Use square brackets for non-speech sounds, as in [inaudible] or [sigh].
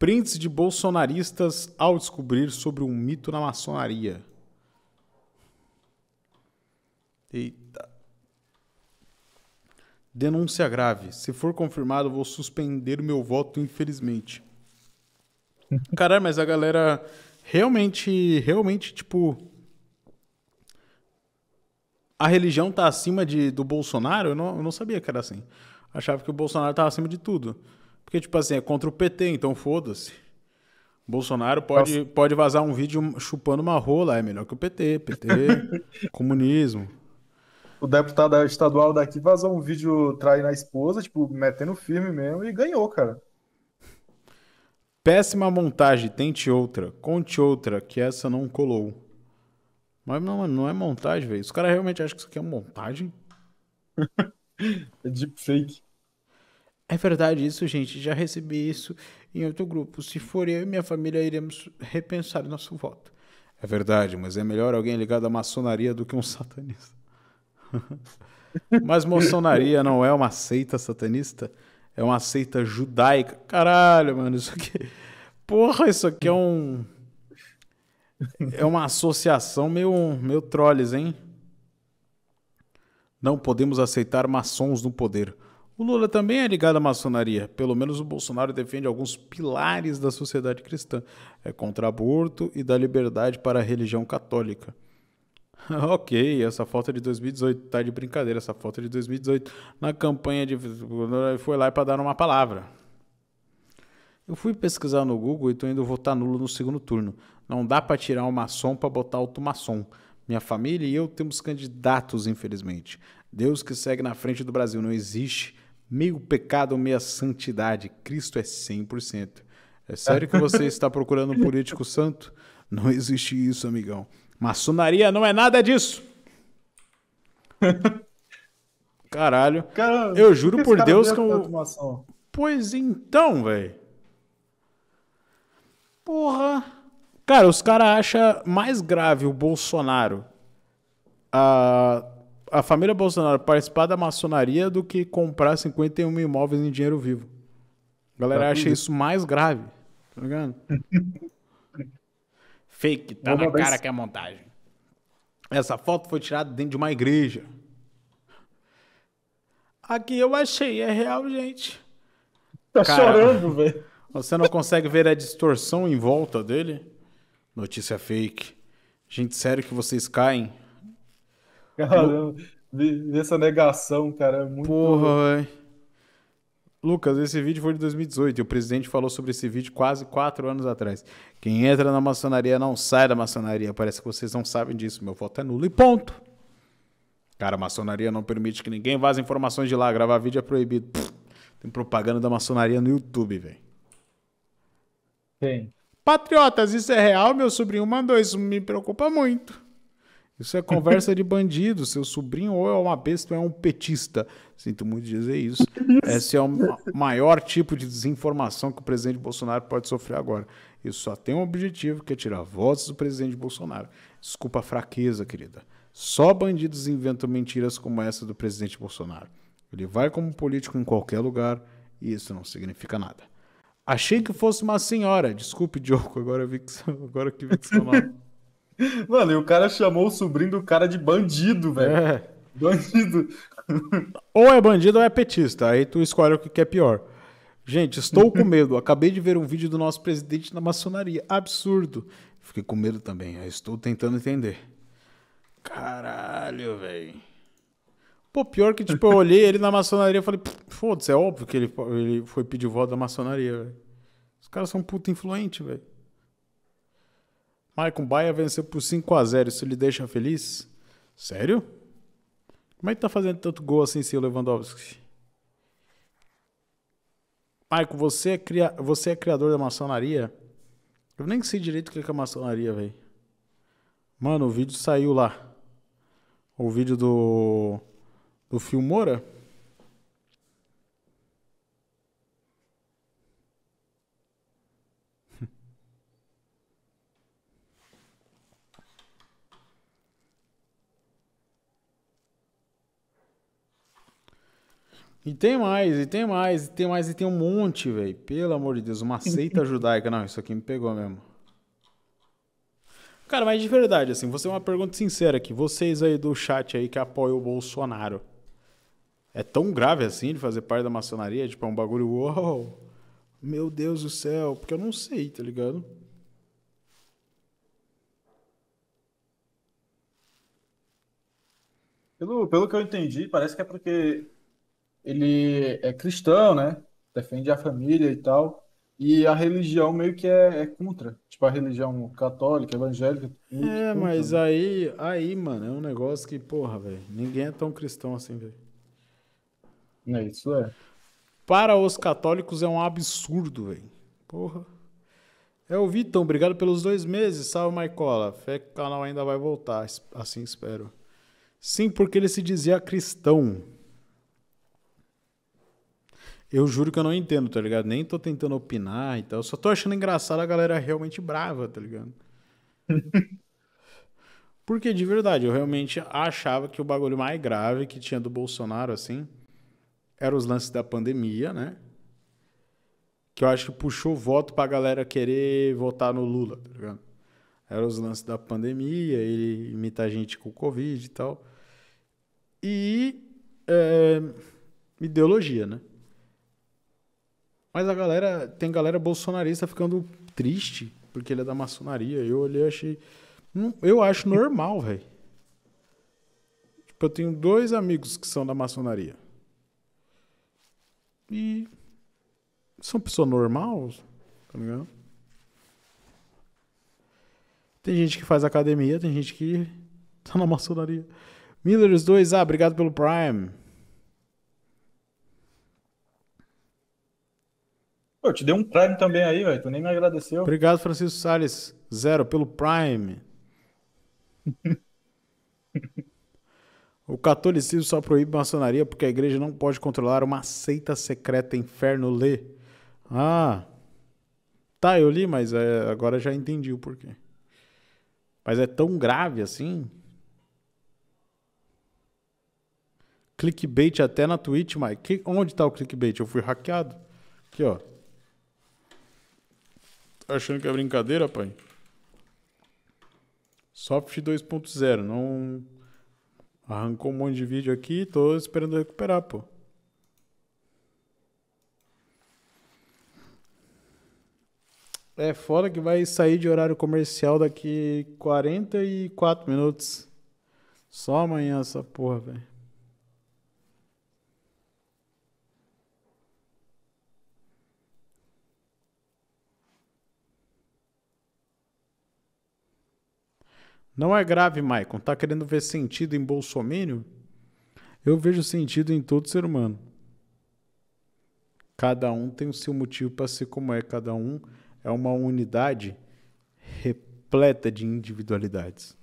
Prints de bolsonaristas ao descobrir sobre um mito na maçonaria. Eita. Denúncia grave. Se for confirmado, vou suspender o meu voto, infelizmente. [laughs] Caralho, mas a galera realmente, realmente, tipo. A religião tá acima de, do Bolsonaro? Eu não, eu não sabia que era assim. Achava que o Bolsonaro tava acima de tudo. Porque, tipo assim, é contra o PT, então foda-se. Bolsonaro pode, pode vazar um vídeo chupando uma rola, é melhor que o PT, PT, [laughs] comunismo. O deputado estadual daqui vazou um vídeo traindo a esposa, tipo, metendo firme mesmo, e ganhou, cara. Péssima montagem, tente outra. Conte outra, que essa não colou. Mas não, não é montagem, velho. Os caras realmente acham que isso aqui é montagem? [laughs] é deepfake. É verdade isso, gente. Já recebi isso em outro grupo. Se for eu e minha família, iremos repensar nosso voto. É verdade, mas é melhor alguém ligado à maçonaria do que um satanista. [laughs] mas maçonaria não é uma seita satanista, é uma seita judaica. Caralho, mano, isso aqui. Porra, isso aqui é um. É uma associação meio, meio trolls, hein? Não podemos aceitar maçons no poder. O Lula também é ligado à maçonaria. Pelo menos o Bolsonaro defende alguns pilares da sociedade cristã. É contra aborto e da liberdade para a religião católica. [laughs] ok, essa foto é de 2018 tá de brincadeira, essa foto é de 2018 na campanha de foi lá para dar uma palavra. Eu fui pesquisar no Google e tô indo votar nulo no segundo turno. Não dá para tirar um maçom para botar outro maçom. Minha família e eu temos candidatos, infelizmente. Deus que segue na frente do Brasil não existe meio pecado, meia santidade. Cristo é 100%. É sério que você está procurando um político santo? Não existe isso, amigão. Maçonaria não é nada disso. [laughs] Caralho. Cara, eu juro por Deus que eu... Pois então, velho. Porra. Cara, os caras acham mais grave o Bolsonaro a ah, a família Bolsonaro participar da maçonaria do que comprar 51 imóveis em dinheiro vivo. A galera tá acha isso mais grave. Tá ligado? [laughs] Fake, tá Vamos na cara que é montagem. Essa foto foi tirada dentro de uma igreja. Aqui eu achei, é real, gente. Tá chorando, velho. Você não consegue ver a distorção em volta dele? Notícia fake. Gente, sério que vocês caem? Caramba, vi, essa negação, cara. É muito... Porra, Lucas, esse vídeo foi de 2018 e o presidente falou sobre esse vídeo quase quatro anos atrás. Quem entra na maçonaria não sai da maçonaria. Parece que vocês não sabem disso. Meu voto é nulo e ponto. Cara, a maçonaria não permite que ninguém vaze informações de lá. Gravar vídeo é proibido. Pff, tem propaganda da maçonaria no YouTube, velho. Tem. Patriotas, isso é real? Meu sobrinho mandou. Isso me preocupa muito. Isso é conversa de bandido. Seu sobrinho ou é uma besta ou é um petista. Sinto muito dizer isso. Esse é o maior tipo de desinformação que o presidente Bolsonaro pode sofrer agora. Isso só tem um objetivo, que é tirar votos do presidente Bolsonaro. Desculpa a fraqueza, querida. Só bandidos inventam mentiras como essa do presidente Bolsonaro. Ele vai como político em qualquer lugar e isso não significa nada. Achei que fosse uma senhora. Desculpe, Diogo, agora, vi que, agora que vi que seu nome. [laughs] Mano, e o cara chamou o sobrinho do cara de bandido, velho. É. Bandido. Ou é bandido ou é petista. Aí tu escolhe o que é pior. Gente, estou com [laughs] medo. Acabei de ver um vídeo do nosso presidente na maçonaria. Absurdo. Fiquei com medo também. Eu estou tentando entender. Caralho, velho. Pô, pior que, tipo, eu olhei ele na maçonaria e falei, foda-se, é óbvio que ele, ele foi pedir voto da maçonaria, velho. Os caras são puta influente, velho. Maicon Baia venceu por 5 a 0 Isso lhe deixa feliz? Sério? Como é que tá fazendo tanto gol assim, seu Lewandowski? Maicon, você, é cria... você é criador da maçonaria? Eu nem sei direito o que é, é maçonaria, velho. Mano, o vídeo saiu lá. O vídeo do. do Filmora? E tem mais, e tem mais, e tem mais, e tem um monte, velho. Pelo amor de Deus, uma seita [laughs] judaica. Não, isso aqui me pegou mesmo. Cara, mas de verdade, assim, você é uma pergunta sincera aqui. Vocês aí do chat aí que apoiam o Bolsonaro. É tão grave assim de fazer parte da maçonaria? Tipo, é um bagulho, uou, meu Deus do céu. Porque eu não sei, tá ligado? Pelo, pelo que eu entendi, parece que é porque ele é cristão, né? Defende a família e tal. E a religião meio que é, é contra. Tipo, a religião católica, evangélica. É, contra, né? mas aí, aí, mano, é um negócio que, porra, velho, ninguém é tão cristão assim, velho. É, isso é. Para os católicos é um absurdo, velho. Porra. É o Vitão, obrigado pelos dois meses. Salve, Maicola. Fé que o canal ainda vai voltar, assim espero. Sim, porque ele se dizia cristão eu juro que eu não entendo, tá ligado? Nem tô tentando opinar e tal. Só tô achando engraçado a galera realmente brava, tá ligado? [laughs] Porque de verdade, eu realmente achava que o bagulho mais grave que tinha do Bolsonaro, assim, eram os lances da pandemia, né? Que eu acho que puxou voto pra galera querer votar no Lula, tá ligado? Eram os lances da pandemia, ele imitar a gente com o Covid e tal. E é, ideologia, né? Mas a galera, tem galera bolsonarista ficando triste porque ele é da maçonaria. Eu olhei e achei. Hum, eu acho normal, velho. Tipo, eu tenho dois amigos que são da maçonaria. E. São pessoas normais, tá ligado? Tem gente que faz academia, tem gente que tá na maçonaria. Millers 2, ah, obrigado pelo Prime. Pô, eu te dei um Prime também aí, velho. Tu nem me agradeceu. Obrigado, Francisco Salles. Zero, pelo Prime. [laughs] o catolicismo só proíbe maçonaria porque a igreja não pode controlar uma seita secreta inferno lê. Ah. Tá, eu li, mas é, agora já entendi o porquê. Mas é tão grave assim? Clickbait até na Twitch, mas onde tá o clickbait? Eu fui hackeado. Aqui, ó achando que é brincadeira, pai? Soft 2.0, não... Arrancou um monte de vídeo aqui, tô esperando recuperar, pô. É foda que vai sair de horário comercial daqui 44 minutos. Só amanhã essa porra, velho. Não é grave, Maicon. Tá querendo ver sentido em Bolsomínio? Eu vejo sentido em todo ser humano. Cada um tem o seu motivo para ser como é. Cada um é uma unidade repleta de individualidades.